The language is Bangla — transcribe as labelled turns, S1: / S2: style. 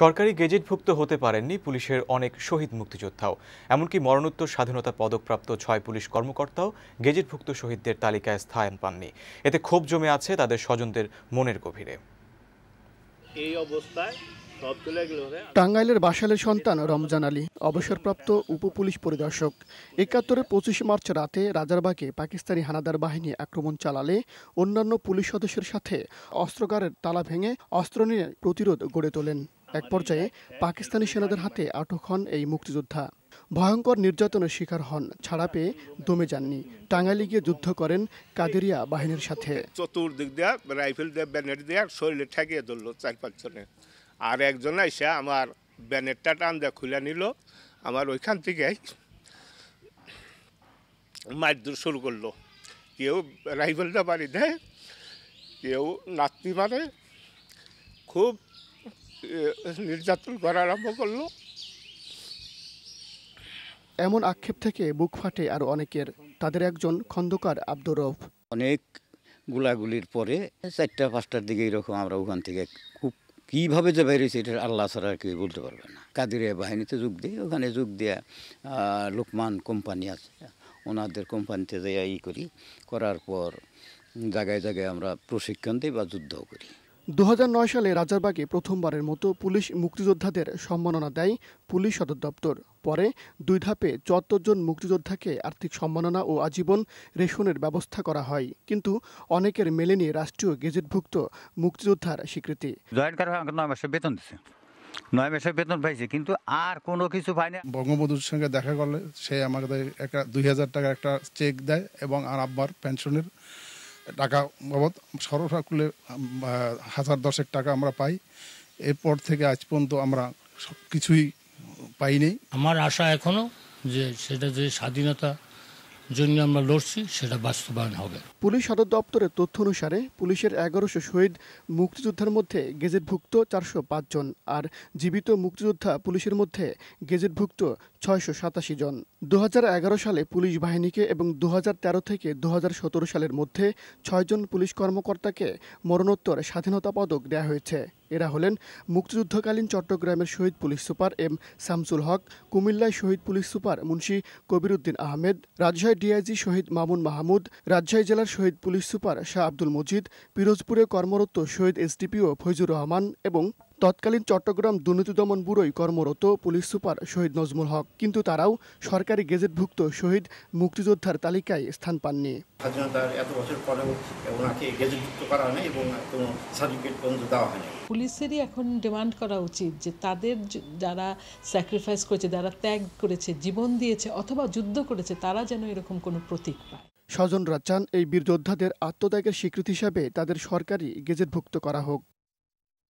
S1: সরকারি গেজেটভুক্ত হতে পারেননি পুলিশের অনেক শহীদ মুক্তিযোদ্ধাও এমনকি মরণোত্তর স্বাধীনতা পদকপ্রাপ্ত ছয় পুলিশ কর্মকর্তাও গেজেটভুক্ত শহীদদের তালিকায় স্থান পাননি এতে ক্ষোভ জমে আছে তাদের স্বজনদের মনের গভীরে এই অবস্থায় টাঙ্গাইলের বাসালের সন্তান রমজান আলী অবসরপ্রাপ্ত উপপুলিশ পরিদর্শক একাত্তরে পঁচিশে মার্চ রাতে রাজারবাগে পাকিস্তানি হানাদার বাহিনী আক্রমণ চালালে অন্যান্য পুলিশ সদস্যের সাথে অস্ত্রকারের তালা ভেঙে অস্ত্র নিয়ে প্রতিরোধ গড়ে তোলেন এক পর্যায়ে পাকিস্তানি সেনাদের হাতে আটক হন এই মুক্তিযোদ্ধা ভয়ঙ্কর নির্যাতনের শিকার হন ছাড়া পেয়ে দমে যাননি টাঙ্গালি গিয়ে যুদ্ধ করেন কাদেরিয়া বাহিনীর সাথে চতুর্দিক দিয়ে রাইফেল দিয়ে ব্যানেট দেয়া শরীরে ঠেকিয়ে ধরলো চার পাঁচজনে আর একজন এসে আমার ব্যানেটটা টান দেয়া খুলে নিল আমার ওইখান থেকে মারধর শুরু করলো কেউ রাইফেলটা বাড়ি দেয় কেউ নাতি মারে খুব নির্যাতন করা আরম্ভ করলো এমন আক্ষেপ থেকে বুক ফাটে আর অনেকের তাদের একজন খন্দকার আব্দুর রফ অনেক গুলাগুলির পরে চারটা পাঁচটার দিকে এরকম আমরা ওখান থেকে খুব কীভাবে যে বাইরেছে এটা আল্লাহ ছাড়া কেউ বলতে পারবে না কাদিরিয়া বাহিনীতে যোগ দিয়ে ওখানে যোগ দেয়া লোকমান কোম্পানি আছে ওনাদের কোম্পানিতে যাই ই করি করার পর জায়গায় জায়গায় আমরা প্রশিক্ষণ দিই বা যুদ্ধ করি দু সালে রাজারবাগে প্রথমবারের মতো পুলিশ মুক্তিযোদ্ধাদের সম্মাননা দেয় পুলিশ সদর দপ্তর পরে দুই ধাপে চুয়াত্তর জন মুক্তিযোদ্ধাকে আর্থিক সম্মাননা ও আজীবন রেশনের ব্যবস্থা করা হয় কিন্তু অনেকের মেলেনি রাষ্ট্রীয় গেজেটভুক্ত মুক্তিযোদ্ধার স্বীকৃতি জয়েন নয় মাসে বেতন দিচ্ছে নয় মাসের বেতন পাইছে কিন্তু আর কোনো কিছু পাই না বঙ্গবন্ধুর সঙ্গে দেখা করলে সে আমাদের একটা দুই হাজার টাকার একটা চেক দেয় এবং আর আব্বার পেনশনের টাকা বাবদ সর্বসাকুল্যে হাজার দশেক টাকা আমরা পাই এরপর থেকে আজ পর্যন্ত আমরা সব কিছুই পাইনি আমার আশা এখনও যে সেটা যে স্বাধীনতা জন্য আমরা লড়ছি সেটা বাস্তবায়ন হবে পুলিশ সদর দপ্তরের তথ্য অনুসারে পুলিশের এগারোশো শহীদ মুক্তিযোদ্ধার মধ্যে গেজেটভুক্ত চারশো পাঁচজন আর জীবিত মুক্তিযোদ্ধা পুলিশের মধ্যে গেজেটভুক্ত ছয়শো সাতাশি জন দু সালে পুলিশ বাহিনীকে এবং দু থেকে দু সালের মধ্যে ছয়জন পুলিশ কর্মকর্তাকে মরণোত্তর স্বাধীনতা পদক দেওয়া হয়েছে এরা হলেন মুক্তিযুদ্ধকালীন চট্টগ্রামের শহীদ police super M Shamsul Haque কুমিল্লায় শহীদ police super Munshi Kabiruddin Ahmed Rajshahi DIG শহীদ মামুন মাহমুদ রাজশাহী জেলার শহীদ পুলিশ সুপার শাহ আব্দুল মজিদ পিরোজপুরে কর্মরত শহীদ এসডিপিও ফৈজুর রহমান এবং তৎকালীন চট্টগ্রাম দুর্নীতি দমন ব্যুরোয় কর্মরত পুলিশ সুপার শহীদ নজমুল হক কিন্তু তারাও সরকারি গেজেটভুক্ত শহীদ মুক্তিযোদ্ধার তালিকায় স্থান পাননি পুলিশেরই এখন ডিমান্ড করা উচিত যে তাদের যারা স্যাক্রিফাইস করেছে যারা ত্যাগ করেছে জীবন দিয়েছে অথবা যুদ্ধ করেছে তারা যেন এরকম কোনো প্রতীক পায় স্বজনরা চান এই যোদ্ধাদের আত্মত্যাগের স্বীকৃতি হিসাবে তাদের সরকারি গেজেটভুক্ত করা হোক